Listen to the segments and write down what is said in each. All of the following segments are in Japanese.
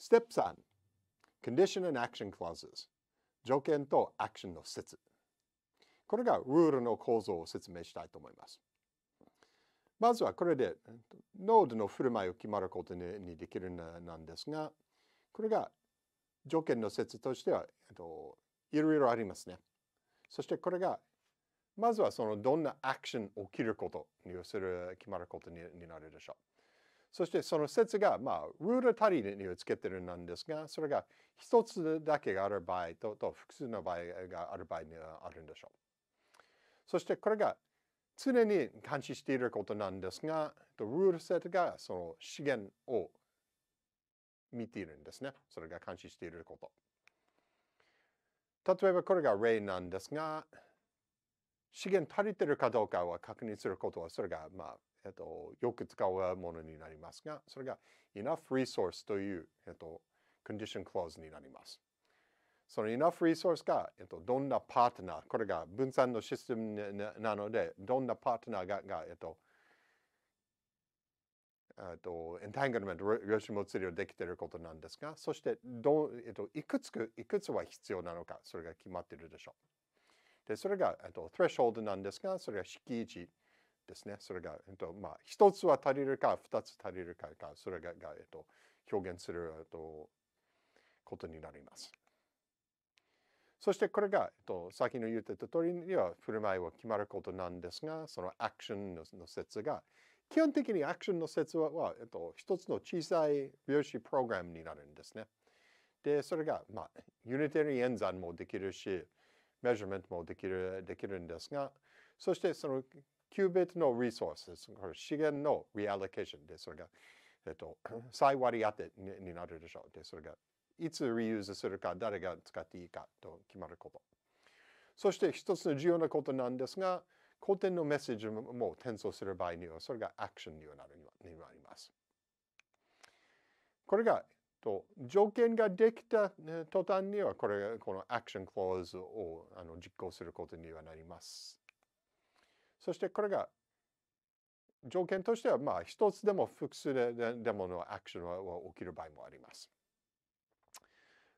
ステップ3 Condition and Action Clauses 条件とアクションの説これがルールの構造を説明したいと思いますまずはこれでノードの振る舞いを決まることにできるなんですがこれが条件の説としては、えっと、いろいろありますねそしてこれがまずはそのどんなアクションを切ることにする決まることになるでしょうそしてその説が、まあ、ルール足りにつけてるなんですが、それが一つだけがある場合とと複数の場合がある場合にはあるんでしょう。そしてこれが常に監視していることなんですが、ルールセットがその資源を見ているんですね。それが監視していること。例えばこれが例なんですが、資源足りてるかどうかは確認することは、それがまあえっと、よく使うものになりますが、それが enough resource という、えっと、condition clause になります。その enough resource が、えっと、どんなパートナー、これが分散のシステムなので、どんなパートナーが、がえっと、えっと、エンタングルメント、量子もつりをできていることなんですが、そしてど、えっと、いくつく、いくつは必要なのか、それが決まっているでしょう。で、それが、えっと、threshold なんですが、それが式置。ですね。それが、えっと、まあ、一つは足りるか、二つ足りるかそれが、がえっと、表現する、えっと、ことになります。そしてこれが、えっと、先の言ってた通りには振る舞いは決まることなんですが、そのアクションのの説が、基本的にアクションの説はは、えっと、一つの小さい量子プログラムになるんですね。で、それが、まあ、ユニテリ演算もできるし、メジャーメントもできるできるんですが、そしてそのキュービットのリソース、これ資源のリアリケーションで、それが、えっと、再 割り当てになるでしょう。で、それが、いつリユーズするか、誰が使っていいかと決まること。そして一つの重要なことなんですが、古典のメッセージも転送する場合には、それがアクションにはなるにはなります。これが、と条件ができた途端には、これこのアクションクローズをあの実行することにはなります。そしてこれが条件としては、まあ、一つでも複数ででものアクションが起きる場合もあります。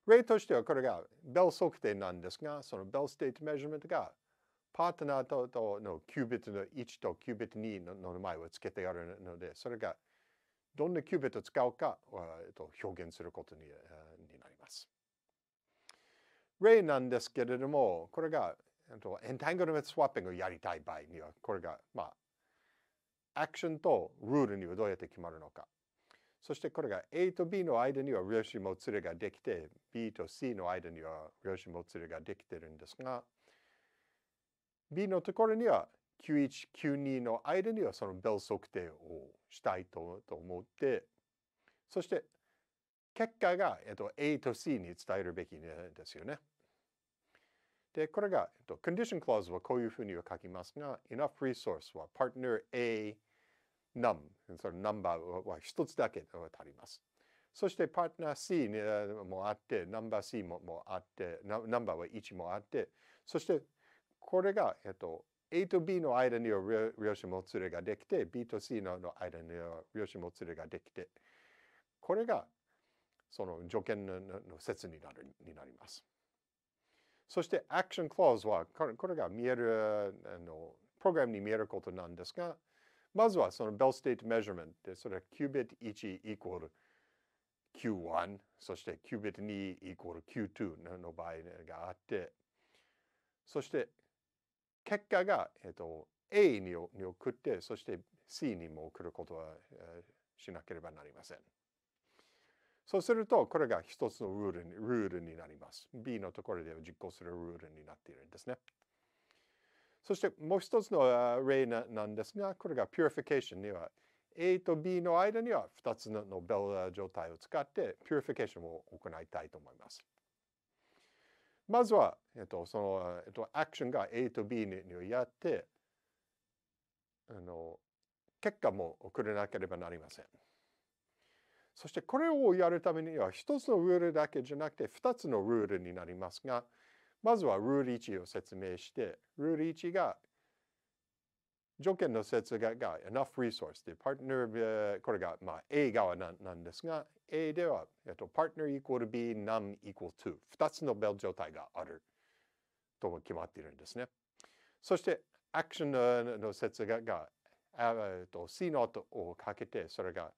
例としてはこれがベル測定なんですが、そのベルステー u メジ m メントがパートナーととのキュービットの1とキュービット2の名前を付けてあるので、それがどんなキュービットを使うかを表現することになります。例なんですけれども、これがエンタングルメントスワッピングをやりたい場合にはこれがまあアクションとルールにはどうやって決まるのかそしてこれが A と B の間には量子もつれができて B と C の間には量子もつれができてるんですが B のところには9192の間にはそのベル測定をしたいと思ってそして結果が、えっと、A と C に伝えるべきですよね。で、これが、えっと、condition clause はこういうふうには書きますが、enough resource は partner A num、その number は一つだけ足ります。そして partner C もあって、number C ももあって、number は1もあって、そしてこれが、えっと、A と B の間には量子もつれができて、B と C の間には量子もつれができて、これがその条件の説になるになります。そして Action Clause はこれが見えるあのプログラムに見えることなんですがまずはその Bell State Measurement でそれは qubit1 イコール q1 そして qubit2 イコール q2 の場合があってそして結果が、えっと、A に送ってそして C にも送ることはしなければなりません。そうすると、これが一つのルールにルールになります。B のところで実行するルールになっているんですね。そしてもう一つの例なんですが、これが purification には A と B の間には2つのノベル状態を使って purification を行いたいと思います。まずは、えっと、その、えっと、アクションが A と B にやって、あの、結果も送らなければなりません。そしてこれをやるためには一つのルールだけじゃなくて二つのルールになりますが、まずはルール1を説明して、ルール1が条件の説がが enough resource で、パートナー、これが、まあ、A 側ななんですが、A では、えっと、パートナー equal B、n u m e q u a l to 二つのベル状態があるとも決まっているんですね。そして、アクションの説がが、えっと、C 0をかけて、それが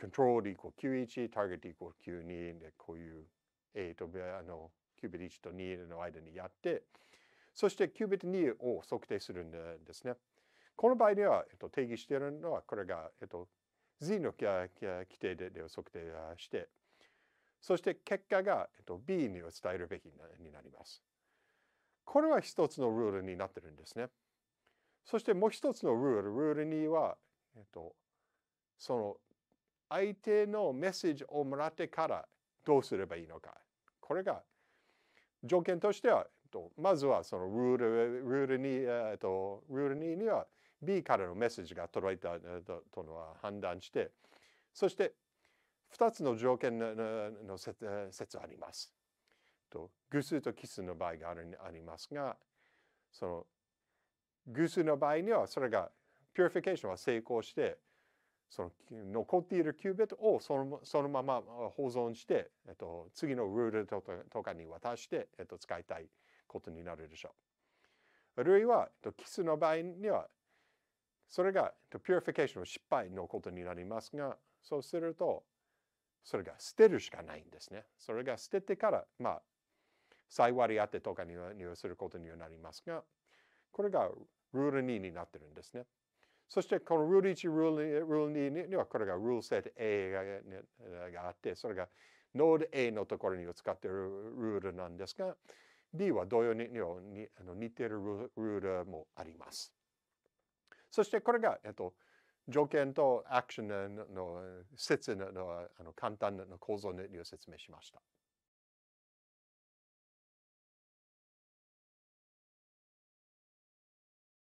コントロールイコール e q 1ターゲットイコール Q2 でこういう A と B、あの、キュービット1と2の間にやって、そしてキュービット2を測定するんですね。この場合では、えっと、定義しているのは、これが、えっと、Z の規定で測定して、そして結果が、えっと、B に伝えるべきになります。これは一つのルールになってるんですね。そしてもう一つのルール、ルール2は、えっと、その相手のメッセージをもらってからどうすればいいのか。これが条件としては、まずはそのルールルールに、えっと、ルール2には B からのメッセージが届いたとのは判断して、そして2つの条件の説あります。と偶数と奇数の場合があるありますが、その偶数の場合にはそれが、ピュリフィケーションは成功して、その残っているキュービットをそのそのまま保存して、えっと、次のルールとかに渡して、えっと、使いたいことになるでしょう。あるいは、えっと、キスの場合には、それが、えっと、ピュリフィケーションの失敗のことになりますが、そうすると、それが捨てるしかないんですね。それが捨ててから、まあ、再割り当てとかにはすることにはなりますが、これがルール2になってるんですね。そしてこのルール1ルール2にはこれがルールセット A があってそれがノード A のところに使っているルールなんですが B は同様に似ているルールもあります。そしてこれが、えっと、条件とアクションの説ののあの簡単な構造を説明しました。